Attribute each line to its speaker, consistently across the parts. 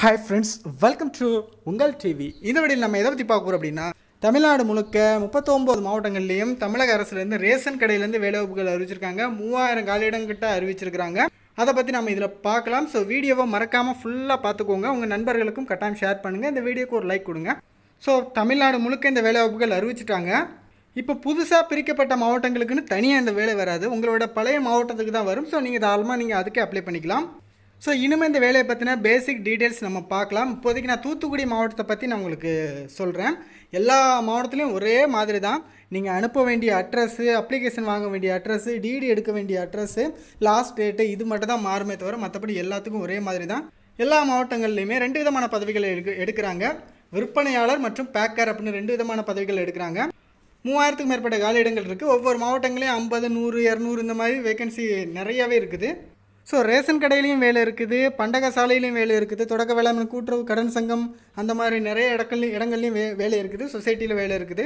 Speaker 1: hi friends welcome to உங்கள் TV இந்த வழியில் நம்ம எதை பற்றி பார்க்குறோம் அப்படின்னா தமிழ்நாடு முழுக்க முப்பத்தொம்போது மாவட்டங்கள்லேயும் தமிழக அரசுலேருந்து ரேஷன் கடையிலேருந்து வேலைவாய்ப்புகள் அறிவிச்சிருக்காங்க மூவாயிரம் காலியிடங்கிட்ட அறிவிச்சிருக்கிறாங்க அதை பற்றி நம்ம இதில் பார்க்கலாம் ஸோ வீடியோவை மறக்காமல் ஃபுல்லாக பார்த்துக்கோங்க உங்கள் நண்பர்களுக்கும் கட்டாயம் ஷேர் பண்ணுங்கள் இந்த வீடியோக்கு ஒரு லைக் கொடுங்க ஸோ தமிழ்நாடு முழுக்க இந்த வேலைவாய்ப்புகள் அறிவிச்சிட்டாங்க இப்போ புதுசாக பிரிக்கப்பட்ட மாவட்டங்களுக்குன்னு தனியாக இந்த வேலை வராது உங்களோட பழைய மாவட்டத்துக்கு தான் வரும் ஸோ நீங்கள் தாராளமாக நீங்கள் அதுக்கே அப்ளை பண்ணிக்கலாம் ஸோ இனிமேல் இந்த வேலையை பற்றின பேசிக் டீட்டெயில்ஸ் நம்ம பார்க்கலாம் இப்போதைக்கு நான் தூத்துக்குடி மாவட்டத்தை பற்றி நான் உங்களுக்கு சொல்கிறேன் எல்லா மாவட்டத்துலேயும் ஒரே மாதிரி தான் நீங்கள் அனுப்ப வேண்டிய அட்ரஸ்ஸு அப்ளிகேஷன் வாங்க வேண்டிய அட்ரஸ்ஸு டிடி எடுக்க வேண்டிய அட்ரஸ்ஸு லாஸ்ட் டேட்டு இது மட்டும் தான் மாறுமே தவிர மற்றபடி எல்லாத்துக்கும் ஒரே மாதிரி தான் எல்லா மாவட்டங்கள்லையுமே ரெண்டு விதமான பதவிகளை எடுக்க எடுக்கிறாங்க விற்பனையாளர் மற்றும் பேக்கர் அப்படின்னு ரெண்டு விதமான பதவிகள் எடுக்கிறாங்க மூவாயிரத்துக்கும் மேற்பட்ட காலியிடங்கள் இருக்குது ஒவ்வொரு மாவட்டங்களையும் ஐம்பது நூறு இரநூறு இந்த மாதிரி வேகன்சி நிறையாவே இருக்குது ஸோ ரேஷன் கடையிலையும் வேலை இருக்குது பண்டக சாலையிலையும் வேலை இருக்குது தொடக்க வேளாண்மை கூட்டுறவு கடன் சங்கம் அந்த மாதிரி நிறைய இடங்கள்லையும் இடங்கள்லையும் வே வேலை இருக்குது சொசைட்டியில் வேலை இருக்குது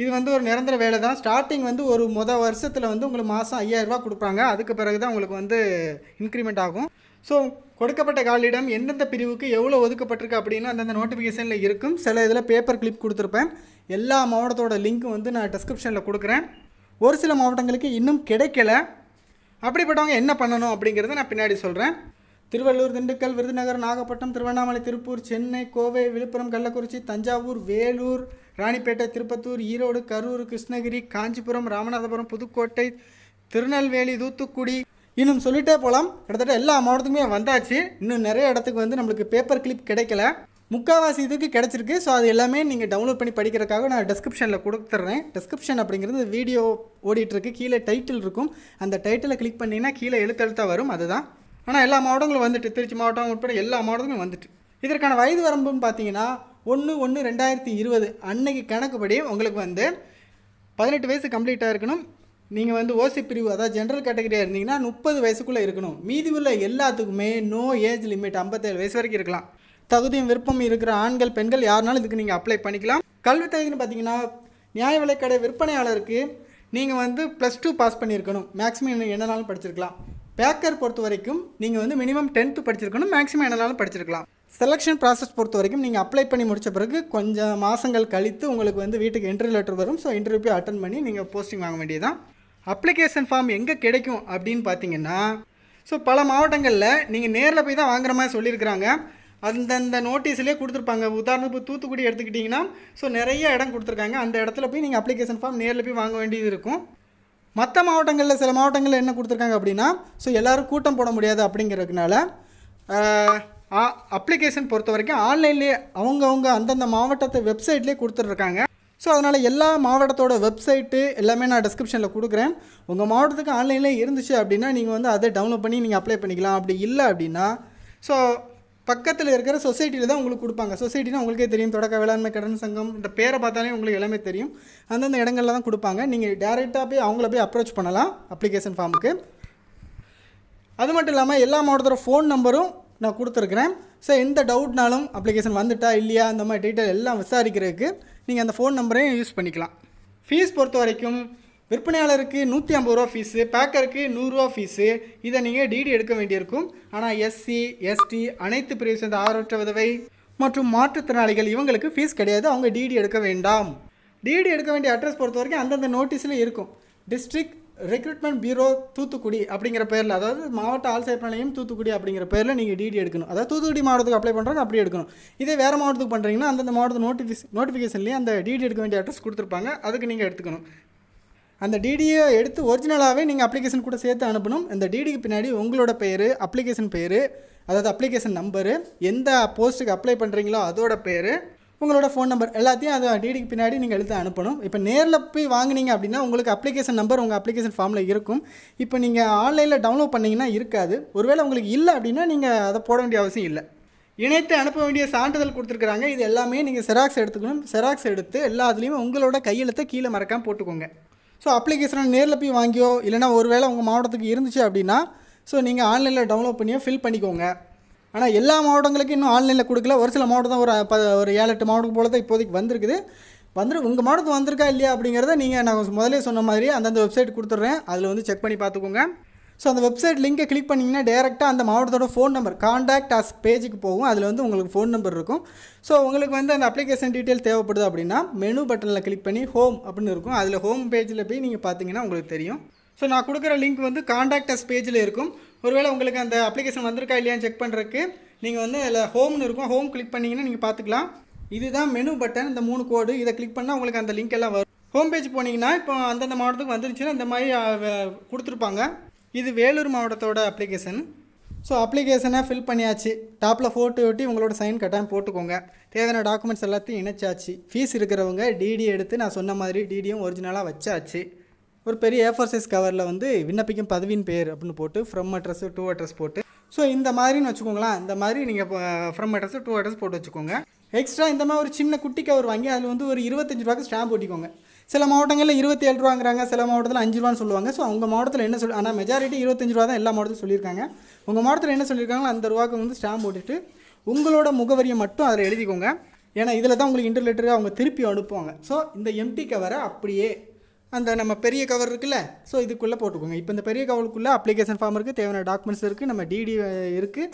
Speaker 1: இது வந்து ஒரு நிரந்தர வேலை தான் ஸ்டார்டிங் வந்து ஒரு மொதல் வருஷத்தில் வந்து உங்களுக்கு மாதம் ஐயாயிரரூபா கொடுப்பாங்க அதுக்கு பிறகு தான் உங்களுக்கு வந்து இன்க்ரிமெண்ட் ஆகும் ஸோ கொடுக்கப்பட்ட காலிடம் எந்தெந்த பிரிவுக்கு எவ்வளோ ஒதுக்கப்பட்டிருக்கு அப்படின்னு அந்தந்த நோட்டிஃபிகேஷனில் இருக்கும் சில இதில் பேப்பர் கிளிப் கொடுத்துருப்பேன் எல்லா மாவட்டத்தோட லிங்க்கும் வந்து நான் டிஸ்கிரிப்ஷனில் கொடுக்குறேன் ஒரு சில மாவட்டங்களுக்கு இன்னும் கிடைக்கல அப்படிப்பட்டவங்க என்ன பண்ணணும் அப்படிங்கிறத நான் பின்னாடி சொல்கிறேன் திருவள்ளூர் திண்டுக்கல் விருதுநகர் நாகப்பட்டினம் திருவண்ணாமலை திருப்பூர் சென்னை கோவை விழுப்புரம் கள்ளக்குறிச்சி தஞ்சாவூர் வேலூர் ராணிப்பேட்டை திருப்பத்தூர் ஈரோடு கரூர் கிருஷ்ணகிரி காஞ்சிபுரம் ராமநாதபுரம் புதுக்கோட்டை திருநெல்வேலி தூத்துக்குடி இன்னும் சொல்லிட்டே போகலாம் கிட்டத்தட்ட எல்லா மாவட்டத்துக்குமே வந்தாச்சு இன்னும் நிறைய இடத்துக்கு வந்து நம்மளுக்கு பேப்பர் கிளிப் கிடைக்கல முக்கால்வாசி இதுக்கு கிடச்சிருக்கு ஸோ அது எல்லாமே நீங்கள் டவுன்லோட் பண்ணி படிக்கிறதுக்காக நான் டெஸ்கிரிப்ஷனில் கொடுத்துட்றேன் டெஸ்கிரிப்ஷன் அப்படிங்கிறது வீடியோ ஓடிட்டுருக்கு கீழே டைட்டில் இருக்கும் அந்த டைட்டிலை கிளிக் பண்ணிங்கன்னா கீழே எழுத்தெழுத்தாக வரும் அதுதான் ஆனால் எல்லா மாவட்டங்களும் வந்துட்டு திருச்சி மாவட்டம் உட்பட எல்லா மாவட்டங்களும் வந்துட்டு இதற்கான வயது வரம்புன்னு பார்த்தீங்கன்னா ஒன்று ஒன்று ரெண்டாயிரத்தி இருபது அன்னைக்கு கணக்குப்படி உங்களுக்கு வந்து பதினெட்டு வயசு கம்ப்ளீட்டாக இருக்கணும் நீங்கள் வந்து ஓசி பிரிவு அதாவது ஜென்ரல் கேட்டகரியாக இருந்தீங்கன்னா முப்பது வயசுக்குள்ளே இருக்கணும் மீதி உள்ள எல்லாத்துக்குமே நோ ஏஜ் லிமிட் ஐம்பத்தேழு வயசு வரைக்கும் இருக்கலாம் தகுதியும் விருப்பம் இருக்கிற ஆண்கள் பெண்கள் யாருனாலும் இதுக்கு நீங்கள் அப்ளை பண்ணிக்கலாம் கல்வி தகுதினு பார்த்தீங்கன்னா நியாய விலைக்கடை விற்பனையாளருக்கு நீங்கள் வந்து ப்ளஸ் டூ பாஸ் பண்ணியிருக்கணும் மேக்ஸிமம் என்னென்னாலும் என்னனாலும் படிச்சிருக்கலாம் பேக்கர் பொறுத்த வரைக்கும் நீங்கள் வந்து மினிமம் டென்த்து படிச்சிருக்கணும் மேக்ஸிமம் என்னனாலும் படிச்சிருக்கலாம் செலெக்ஷன் ப்ராசஸ் பொறுத்த வரைக்கும் நீங்கள் அப்ளை பண்ணி முடித்த பிறகு கொஞ்சம் மாதங்கள் கழித்து உங்களுக்கு வந்து வீட்டுக்கு இன்டர்வியூ லெட்டர் வரும் ஸோ இன்டர்வியூ போய் அட்டன் பண்ணி நீங்கள் போஸ்டிங் வாங்க வேண்டியதான் அப்ளிகேஷன் ஃபார்ம் எங்கே கிடைக்கும் அப்படின்னு பார்த்தீங்கன்னா ஸோ பல மாவட்டங்களில் நீங்கள் நேரில் போய் தான் வாங்குற மாதிரி சொல்லியிருக்கிறாங்க அந்தந்த நோட்டீஸ்லேயே கொடுத்துருப்பாங்க உதாரணம் இப்போ தூத்துக்குடி எடுத்துக்கிட்டிங்கன்னா ஸோ நிறைய இடம் கொடுத்துருக்காங்க அந்த இடத்துல போய் நீங்கள் அப்ளிகேஷன் ஃபார்ம் நேரில் போய் வாங்க வேண்டியது இருக்கும் மற்ற மாவட்டங்களில் சில மாவட்டங்களில் என்ன கொடுத்துருக்காங்க அப்படின்னா ஸோ எல்லோரும் கூட்டம் போட முடியாது அப்படிங்கிறதுனால அப்ளிகேஷன் பொறுத்த வரைக்கும் ஆன்லைன்லேயே அவங்கவுங்க அந்தந்த மாவட்டத்தை வெப்சைட்லேயே கொடுத்துட்ருக்காங்க ஸோ அதனால் எல்லா மாவட்டத்தோட வெப்சைட்டு எல்லாமே நான் டிஸ்கிரிப்ஷனில் கொடுக்குறேன் உங்கள் மாவட்டத்துக்கு ஆன்லைனில் இருந்துச்சு அப்படின்னா நீங்கள் வந்து அதை டவுன்லோட் பண்ணி நீங்கள் அப்ளை பண்ணிக்கலாம் அப்படி இல்லை அப்படின்னா ஸோ பக்கத்தில் இருக்கிற சொசைட்டியில் தான் உங்களுக்கு கொடுப்பாங்க சொசைட்டினா உங்களுக்கே தெரியும் தொடக்க வேளாண்மை கடன் சங்கம் இந்த பேரை பார்த்தாலே உங்களுக்கு எல்லாமே தெரியும் அந்தந்த இடங்களில் தான் கொடுப்பாங்க நீங்கள் டேரெக்டாக போய் அவங்கள போய் அப்ரோச் பண்ணலாம் அப்ளிகேஷன் ஃபார்முக்கு அது மட்டும் இல்லாமல் எல்லா மாவட்டத்தோட ஃபோன் நம்பரும் நான் கொடுத்துருக்குறேன் ஸோ எந்த டவுட்னாலும் அப்ளிகேஷன் வந்துட்டா இல்லையா அந்த மாதிரி டீட்டெயில் எல்லாம் விசாரிக்கிறதுக்கு நீங்கள் அந்த ஃபோன் நம்பரையும் யூஸ் பண்ணிக்கலாம் ஃபீஸ் பொறுத்த வரைக்கும் விற்பனையாளருக்கு நூற்றி ஐம்பது ரூபா ஃபீஸு பேக்கருக்கு நூறுரூவா ஃபீஸு இதை நீங்கள் டிடி எடுக்க வேண்டியிருக்கும் ஆனால் எஸ்சி எஸ்டி அனைத்து பிரிவு சேர்ந்த ஆதரவற்ற உதவை மற்றும் மாற்றுத்திறனாளிகள் இவங்களுக்கு ஃபீஸ் கிடையாது அவங்க டிடி எடுக்க வேண்டாம் டிடி எடுக்க வேண்டிய அட்ரஸ் பொறுத்த வரைக்கும் அந்தந்த நோட்டீஸில் இருக்கும் டிஸ்ட்ரிக்ட் ரெக்ரூட்மெண்ட் பியூரோ தூத்துக்குடி அப்படிங்கிற பேரில் அதாவது மாவட்ட ஆள்சேர் நிலையம் தூத்துக்குடி அப்படிங்கிற பேரில் நீங்கள் டிடி எடுக்கணும் அதாவது தூத்துக்குடி மாவட்டத்துக்கு அப்ளை பண்ணுறது அப்படி எடுக்கணும் இதே வேறு மாவட்டத்துக்கு பண்ணுறீங்கன்னா அந்தந்த மாவட்ட நோட்டிஃபிஸ் நோட்டிஃபிகேஷன்லேயே அந்த டிடி எடுக்க வேண்டிய அட்ரஸ் கொடுத்துருப்பாங்க அதுக்கு நீங்கள் எடுத்துக்கணும் அந்த டிடியை எடுத்து ஒரிஜினலாகவே நீங்கள் அப்ளிகேஷன் கூட சேர்த்து அனுப்பணும் இந்த டிடிக்கு பின்னாடி உங்களோட பேர் அப்ளிகேஷன் பேர் அதாவது அப்ளிகேஷன் நம்பரு எந்த போஸ்ட்டுக்கு அப்ளை பண்ணுறீங்களோ அதோட பேர் உங்களோட ஃபோன் நம்பர் எல்லாத்தையும் அது டிடிக்கு பின்னாடி நீங்கள் எழுத்து அனுப்பணும் இப்போ நேரில் போய் வாங்கினீங்க அப்படின்னா உங்களுக்கு அப்ளிகேஷன் நம்பர் உங்கள் அப்ளிகேஷன் ஃபார்மில் இருக்கும் இப்போ நீங்கள் ஆன்லைனில் டவுன்லோட் பண்ணிங்கன்னா இருக்காது ஒருவேளை உங்களுக்கு இல்லை அப்படின்னா நீங்கள் அதை போட வேண்டிய அவசியம் இல்லை இணைத்து அனுப்ப வேண்டிய சான்றிதழ் கொடுத்துருக்குறாங்க இது எல்லாமே நீங்கள் செராக்ஸ் எடுத்துக்கணும் செராக்ஸ் எடுத்து எல்லாத்துலேயுமே உங்களோட கையெழுத்தை கீழே மறக்காமல் போட்டுக்கோங்க ஸோ அப்ளிகேஷனை நேரில் போய் வாங்கியோ இல்லைனா ஒருவேளை உங்கள் மாவட்டத்துக்கு இருந்துச்சு அப்படின்னா ஸோ நீங்கள் ஆன்லைனில் டவுன்லோட் பண்ணியோ ஃபில் பண்ணிக்கோங்க ஆனால் எல்லா மாவட்டங்களுக்கும் இன்னும் ஆன்லைனில் கொடுக்கல ஒரு சில மாவட்டம் தான் ஒரு ப ஒரு ஏழு எட்டு மாவட்டம் போல தான் இப்போதைக்கு வந்திருக்குது வந்துரு உங்கள் மாவட்டத்துக்கு வந்திருக்கா இல்லையா அப்படிங்கிறத நீங்கள் நான் முதலே சொன்ன மாதிரி அந்தந்த வெப்சைட் கொடுத்துட்றேன் அதில் வந்து செக் பண்ணி பார்த்துக்கோங்க ஸோ அந்த வெப்சைட் லிங்கை கிளிக் பண்ணிங்கன்னா டேரெக்டாக அந்த மாவட்டத்தோட ஃபோன் நம்பர் காண்டாக்ட் அஸ் பேஜுக்கு போகும் அதில் வந்து உங்களுக்கு ஃபோன் நம்பர் இருக்கும் ஸோ உங்களுக்கு வந்து அந்த அப்ளிகேஷன் டீட்டெயில் தேவைப்படுது அப்படின்னா மெனு பட்டனில் கிளிக் பண்ணி ஹோம் அப்படின்னு இருக்கும் அதில் ஹோம் பேஜில் போய் நீங்கள் பார்த்தீங்கன்னா உங்களுக்கு தெரியும் ஸோ நான் கொடுக்குற லிங்க் வந்து காண்டாக்ட் அஸ் பேஜில் இருக்கும் ஒருவேளை உங்களுக்கு அந்த அப்ளிகேஷன் வந்திருக்கா இல்லையான்னு செக் பண்ணுறதுக்கு நீங்கள் வந்து அதில் ஹோம்னு இருக்கும் ஹோம் கிளிக் பண்ணிங்கன்னா நீங்கள் பார்த்துக்கலாம் இதுதான் மெனு பட்டன் இந்த மூணு கோடு இதை கிளிக் பண்ணால் உங்களுக்கு அந்த லிங்க் எல்லாம் வரும் ஹோம் பேஜ் போனீங்கன்னா இப்போ அந்தந்த மாவட்டத்துக்கு வந்துருச்சுன்னா இந்த மாதிரி கொடுத்துருப்பாங்க இது வேலூர் மாவட்டத்தோட அப்ளிகேஷன் ஸோ அப்ளிகேஷனை ஃபில் பண்ணியாச்சு டாப்பில் ஃபோட்டோ ஒட்டி உங்களோட சைன் கட்டாயம் போட்டுக்கோங்க தேவையான டாக்குமெண்ட்ஸ் எல்லாத்தையும் இணைச்சாச்சு ஃபீஸ் இருக்கிறவங்க டிடி எடுத்து நான் சொன்ன மாதிரி டிடியும் ஒரிஜினலாக வச்சாச்சு ஒரு பெரிய ஏஃபோர் சைஸ் கவரில் வந்து விண்ணப்பிக்கும் பதவியின் பேர் அப்படின்னு போட்டு ஃப்ரம் அட்ரஸ் டூ அட்ரஸ் போட்டு ஸோ இந்த மாதிரின்னு வச்சுக்கோங்களேன் இந்த மாதிரி நீங்கள் ஃப்ரம் அட்ரஸ் டூ அட்ரஸ் போட்டு வச்சுக்கோங்க எக்ஸ்ட்ரா இந்த மாதிரி ஒரு சின்ன குட்டி கவர் வாங்கி அதில் வந்து ஒரு இருபத்தஞ்சு ரூபாய்க்கு ஸ்டாம்ப் ஒட்டிக்கோங்க சில மாவட்டங்களில் இருபத்தி ஏழு ரூபாங்கிறாங்க சில மாவட்டத்தில் அஞ்சு ரூபான்னு சொல்லுவாங்க ஸோ உங்கள் மாவட்டத்தில் என்ன சொல் ஆனால் மெஜாரிட்டி இருபத்தஞ்சு ரூபா தான் எல்லா மாவட்டத்தில் சொல்லியிருக்காங்க உங்கள் மாவட்டத்தில் என்ன சொல்லியிருக்காங்களோ அந்த ரூபாக்கு வந்து ஸ்டாம்ப் போட்டுட்டு உங்களோட முகவரியை மட்டும் அதில் எழுதிக்கோங்க ஏன்னா இதில் தான் உங்களுக்கு இன்டர்லெட்டராக அவங்க திருப்பி அனுப்புவாங்க ஸோ இந்த எம்டி கவரை அப்படியே அந்த நம்ம பெரிய கவர் இருக்குல்ல ஸோ இதுக்குள்ளே போட்டுக்கோங்க இப்போ இந்த பெரிய கவருக்குள்ளே அப்ளிகேஷன் ஃபார்ம் இருக்குது தேவையான டாக்குமெண்ட்ஸ் இருக்குது நம்ம டிடி இருக்குது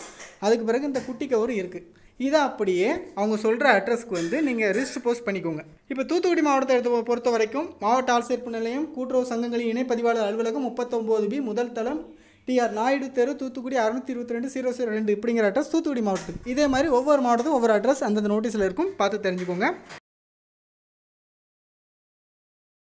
Speaker 1: அதுக்கு பிறகு இந்த குட்டி கவரும் இருக்குது இதை அப்படியே அவங்க சொல்கிற அட்ரஸ்க்கு வந்து நீங்கள் ரிஜிஸ்டர் போஸ்ட் பண்ணிக்கோங்க இப்போ தூத்துக்குடி மாவட்டத்தை எடுத்து பொறுத்த வரைக்கும் மாவட்ட ஆட்சேர்ப்பு நிலையம் கூட்டுறவு சங்கங்களின் இணைப்பதிவாளர் அலுவலகம் முப்பத்தொம்போது பி முதல் தளம் டிஆர் நாயுடு தெரு தூத்துக்குடி அறுநூத்தி இருபத்தி ரெண்டு சீரோ சீரோ ரெண்டு இப்படிங்கிற அட்ரஸ் தூத்துக்குடி மாவட்டத்துக்கு இதே மாதிரி ஒவ்வொரு மாவட்டத்தும் ஒவ்வொரு அட்ரஸ் அந்தந்த நோட்டீஸில் இருக்கும் பார்த்து தெரிஞ்சுக்கோங்க